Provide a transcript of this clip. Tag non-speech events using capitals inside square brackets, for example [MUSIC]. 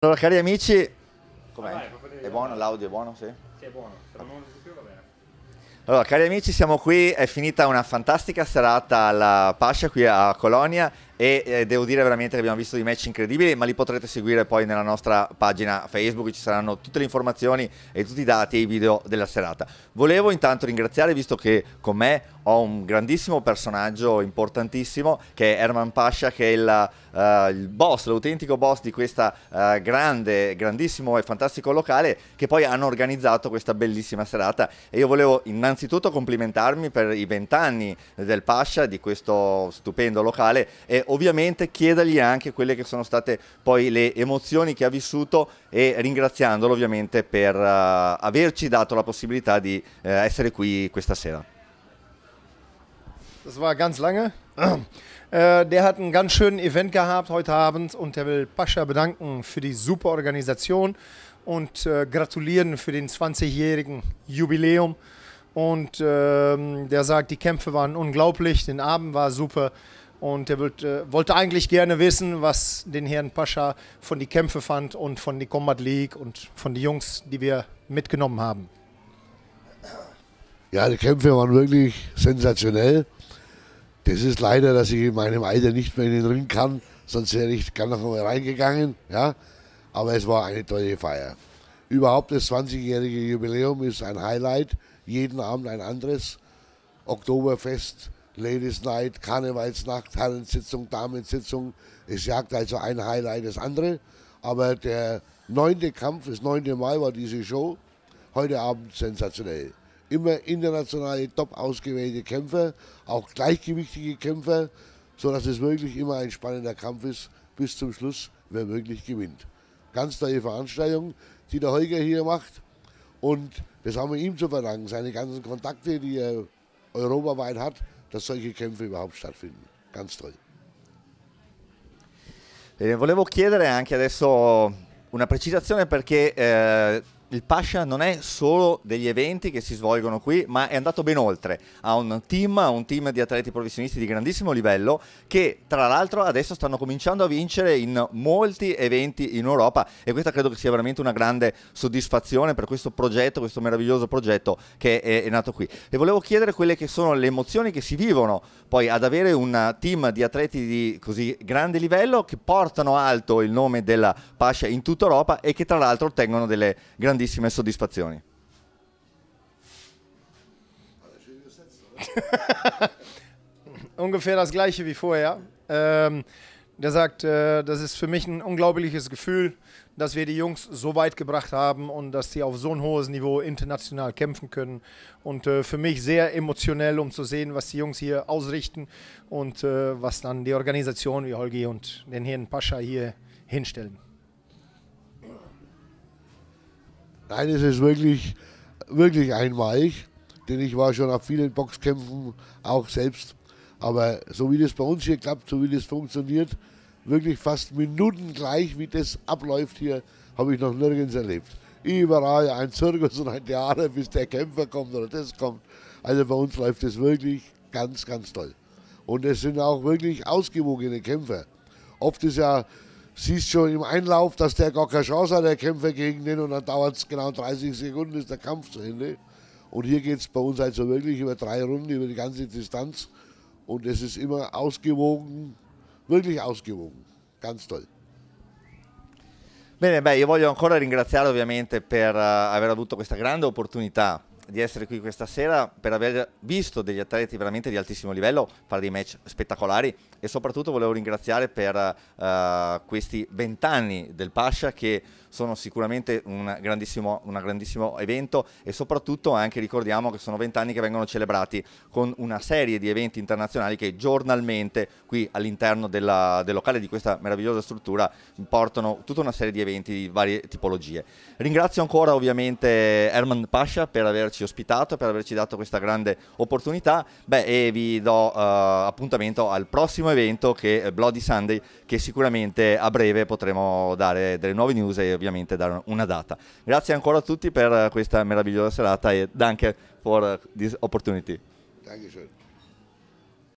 Allora, cari amici, com'è? è, buono? L'audio è buono? Sì? sì, è buono. Se non più, va bene. Allora, cari amici, siamo qui, è finita una fantastica serata alla Pascia qui a Colonia e eh, devo dire veramente che abbiamo visto dei match incredibili, ma li potrete seguire poi nella nostra pagina Facebook, ci saranno tutte le informazioni e tutti i dati e i video della serata. Volevo intanto ringraziare, visto che con me ho un grandissimo personaggio importantissimo, che è Herman Pascia, che è il, uh, il boss, l'autentico boss di questa uh, grande, grandissimo e fantastico locale, che poi hanno organizzato questa bellissima serata. E io volevo innanzitutto complimentarmi per i vent'anni del Pascia, di questo stupendo locale, e ovviamente chiedergli anche quelle che sono state poi le emozioni che ha vissuto e ringraziandolo ovviamente per uh, averci dato la possibilità di uh, essere qui questa sera. Das war ganz lange. [CLEARS THROAT] Äh, der hat einen ganz schönen Event gehabt heute Abend und er will Pascha bedanken für die super Organisation und äh, gratulieren für den 20-jährigen Jubiläum. Und äh, der sagt, die Kämpfe waren unglaublich, den Abend war super. Und er wollte, äh, wollte eigentlich gerne wissen, was den Herrn Pascha von den Kämpfen fand und von der Combat League und von den Jungs, die wir mitgenommen haben. Ja, die Kämpfe waren wirklich sensationell. Das ist leider, dass ich in meinem Alter nicht mehr in den Ring kann, sonst wäre ich gar noch mal reingegangen. Ja? Aber es war eine tolle Feier. Überhaupt das 20-jährige Jubiläum ist ein Highlight, jeden Abend ein anderes. Oktoberfest, Ladies Night, Karnevalsnacht, Herrensitzung, Damensitzung. Es jagt also ein Highlight das andere. Aber der neunte Kampf, das neunte Mal war diese Show. Heute Abend sensationell. Immer internationale, top ausgewählte Kämpfer, auch gleichgewichtige Kämpfer, sodass es wirklich immer ein spannender Kampf ist, bis zum Schluss, wer möglich gewinnt. Ganz neue Veranstaltung, die der Holger hier macht. Und das haben wir ihm zu verdanken, seine ganzen Kontakte, die er europaweit hat, dass solche Kämpfe überhaupt stattfinden. Ganz toll. volevo chiedere anche adesso una precisazione perché eh, il Pascia non è solo degli eventi che si svolgono qui, ma è andato ben oltre. Ha un team, un team di atleti professionisti di grandissimo livello che tra l'altro adesso stanno cominciando a vincere in molti eventi in Europa e questa credo che sia veramente una grande soddisfazione per questo progetto, questo meraviglioso progetto che è, è nato qui. E volevo chiedere quelle che sono le emozioni che si vivono poi ad avere un team di atleti di così grande livello che portano alto il nome della Pascia in tutta Europa e che tra l'altro ottengono delle grandi grandissime soddisfazioni. [LAUGHS] Ungefähr das gleiche wie vorher. Ähm, der sagt, äh, das ist für mich ein unglaubliches Gefühl, dass wir die Jungs so weit gebracht haben und dass sie auf so ein hohes Niveau international kämpfen können. Und äh, für mich sehr emotionell, um zu sehen, was die Jungs hier ausrichten und äh, was dann die Organisation wie Holgi und den Herrn Pascha hier hinstellen. Nein, es ist wirklich, wirklich einmalig, denn ich war schon auf vielen Boxkämpfen auch selbst. Aber so wie das bei uns hier klappt, so wie das funktioniert, wirklich fast minutengleich, wie das abläuft hier, habe ich noch nirgends erlebt. Überall ein Zirkus und ein Theater, bis der Kämpfer kommt oder das kommt. Also bei uns läuft es wirklich ganz, ganz toll. Und es sind auch wirklich ausgewogene Kämpfer. Oft ist ja siehst schon im Einlauf, dass der gar keine Chance hat, der Kämpfer gegen den. Und dann dauert es genau 30 Sekunden, ist der Kampf zu Ende. Und hier geht es bei uns also wirklich über drei Runden, über die ganze Distanz. Und es ist immer ausgewogen, wirklich ausgewogen. Ganz toll. Bene, beh, io voglio ancora ringraziare ovviamente per uh, aver avuto questa grande opportunità di essere qui questa sera per aver visto degli atleti veramente di altissimo livello fare dei match spettacolari e soprattutto volevo ringraziare per uh, questi vent'anni del Pascia che sono sicuramente un grandissimo, un grandissimo evento e soprattutto anche ricordiamo che sono vent'anni che vengono celebrati con una serie di eventi internazionali che giornalmente qui all'interno del locale di questa meravigliosa struttura portano tutta una serie di eventi di varie tipologie. Ringrazio ancora ovviamente Herman Pascia per averci ospitato, per averci dato questa grande opportunità Beh, e vi do uh, appuntamento al prossimo evento che è eh, Bloody Sunday che sicuramente a breve potremo dare delle nuove news e ovviamente ovviamente dare una data. Grazie ancora a tutti per eh, questa meravigliosa serata e anche per this eh, opportunity.